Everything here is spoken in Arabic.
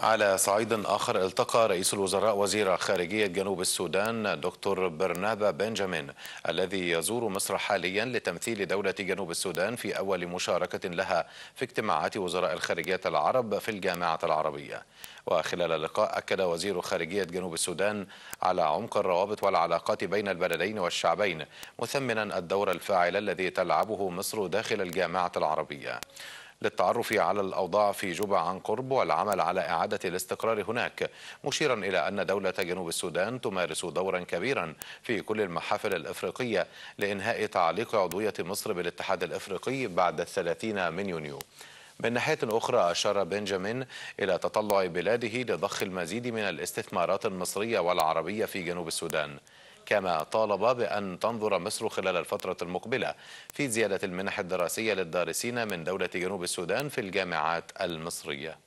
على صعيد آخر التقى رئيس الوزراء وزير خارجية جنوب السودان دكتور برنابا بنجامين الذي يزور مصر حاليا لتمثيل دولة جنوب السودان في أول مشاركة لها في اجتماعات وزراء الخارجية العرب في الجامعة العربية وخلال اللقاء أكد وزير خارجية جنوب السودان على عمق الروابط والعلاقات بين البلدين والشعبين مثمنا الدور الفاعل الذي تلعبه مصر داخل الجامعة العربية للتعرف على الأوضاع في جوبا عن قرب والعمل على إعادة الاستقرار هناك مشيرا إلى أن دولة جنوب السودان تمارس دورا كبيرا في كل المحافل الأفريقية لإنهاء تعليق عضوية مصر بالاتحاد الأفريقي بعد الثلاثين من يونيو من ناحية أخرى أشار بنجامين إلى تطلع بلاده لضخ المزيد من الاستثمارات المصرية والعربية في جنوب السودان كما طالب بأن تنظر مصر خلال الفترة المقبلة في زيادة المنح الدراسية للدارسين من دولة جنوب السودان في الجامعات المصرية